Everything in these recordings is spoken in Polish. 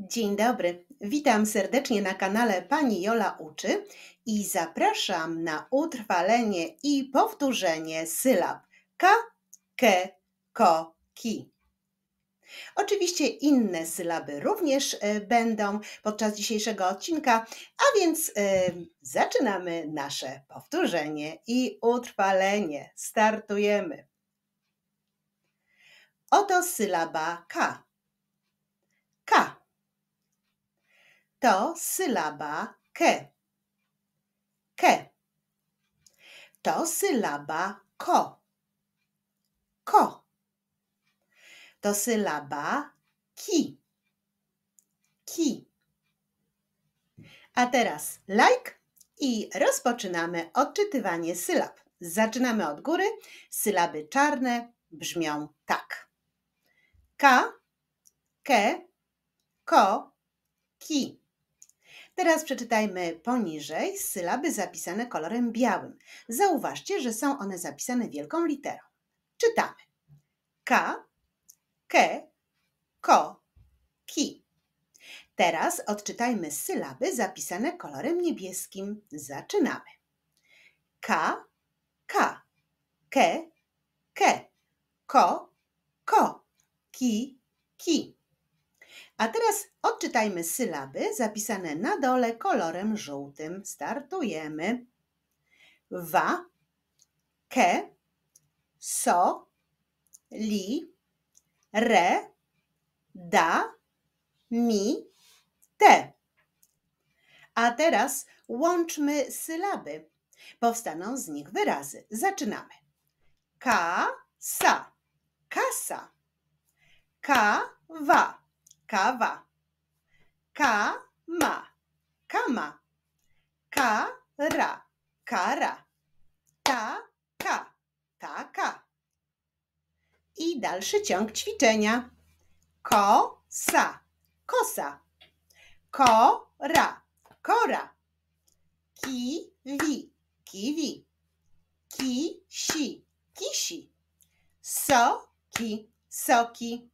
Dzień dobry, witam serdecznie na kanale Pani Jola Uczy i zapraszam na utrwalenie i powtórzenie sylab k, ke, ko, ki. Oczywiście inne sylaby również e, będą podczas dzisiejszego odcinka, a więc e, zaczynamy nasze powtórzenie i utrwalenie. Startujemy. Oto sylaba k, Ka to sylaba ke. Ke. To sylaba ko. Ko. To sylaba ki. Ki. A teraz like i rozpoczynamy odczytywanie sylab. Zaczynamy od góry. Sylaby czarne brzmią tak. Ka, ke, ko, ki. Teraz przeczytajmy poniżej sylaby zapisane kolorem białym. Zauważcie, że są one zapisane wielką literą. Czytamy. K, ke, ko, ki. Teraz odczytajmy sylaby zapisane kolorem niebieskim. Zaczynamy. K, ka, ke, ke, ko, ko, ki, ki. A teraz odczytajmy sylaby zapisane na dole kolorem żółtym. Startujemy. Wa, ke, so, li, re, da, mi, te. A teraz łączmy sylaby. Powstaną z nich wyrazy. Zaczynamy. Ka, sa, kasa. wa kawa. Kama, kama. Kara, kara. Taka, taka. I dalszy ciąg ćwiczenia. Kosa, kosa. Kora, kora. Kiwi, kiwi. Kisi, kisi. Soki, soki.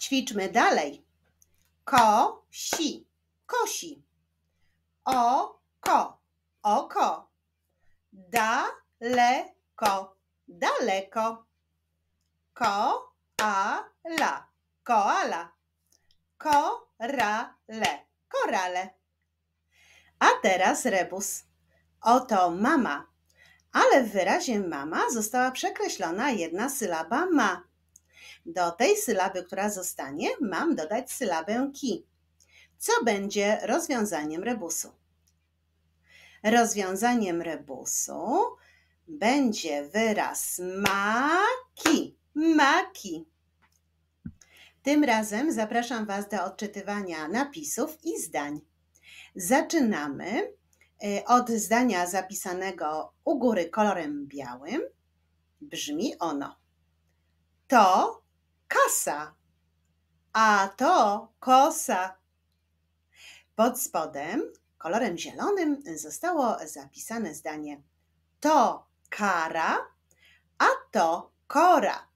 Ćwiczmy dalej. ko si Kosi, kosi. Oko, oko. Daleko, daleko. Koala, ra, le, korale. A teraz rebus. Oto mama. Ale w wyrazie mama została przekreślona jedna sylaba ma. Do tej sylaby, która zostanie, mam dodać sylabę ki, co będzie rozwiązaniem rebusu. Rozwiązaniem rebusu będzie wyraz maki, maki. Tym razem zapraszam Was do odczytywania napisów i zdań. Zaczynamy y, od zdania zapisanego u góry kolorem białym. Brzmi ono: To kasa, a to kosa. Pod spodem kolorem zielonym zostało zapisane zdanie to kara, a to kora.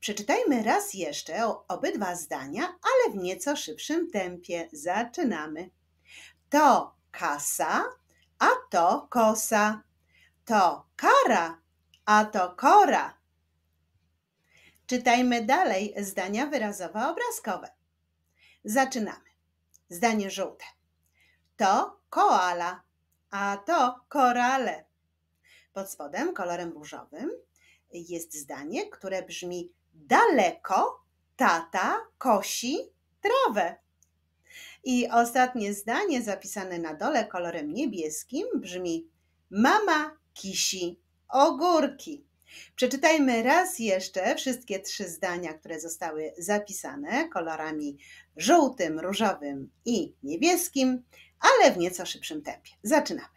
Przeczytajmy raz jeszcze obydwa zdania, ale w nieco szybszym tempie. Zaczynamy. To kasa, a to kosa. To kara, a to kora. Czytajmy dalej zdania wyrazowo-obrazkowe. Zaczynamy. Zdanie żółte. To koala, a to korale. Pod spodem kolorem różowym jest zdanie, które brzmi daleko tata kosi trawę. I ostatnie zdanie zapisane na dole kolorem niebieskim brzmi Mama kisi ogórki. Przeczytajmy raz jeszcze wszystkie trzy zdania, które zostały zapisane kolorami żółtym, różowym i niebieskim, ale w nieco szybszym tempie. Zaczynamy.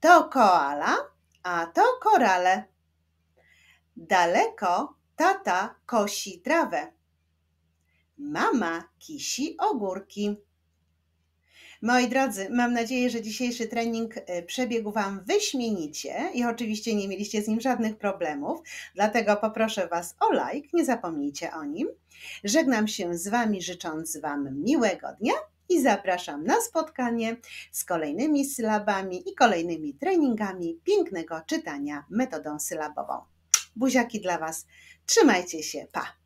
To koala, a to korale. Daleko tata kosi trawę. Mama kisi ogórki. Moi drodzy, mam nadzieję, że dzisiejszy trening e, przebiegł Wam wyśmienicie i oczywiście nie mieliście z nim żadnych problemów, dlatego poproszę Was o like, nie zapomnijcie o nim. Żegnam się z Wami, życząc Wam miłego dnia i zapraszam na spotkanie z kolejnymi sylabami i kolejnymi treningami pięknego czytania metodą sylabową. Buziaki dla Was, trzymajcie się, pa!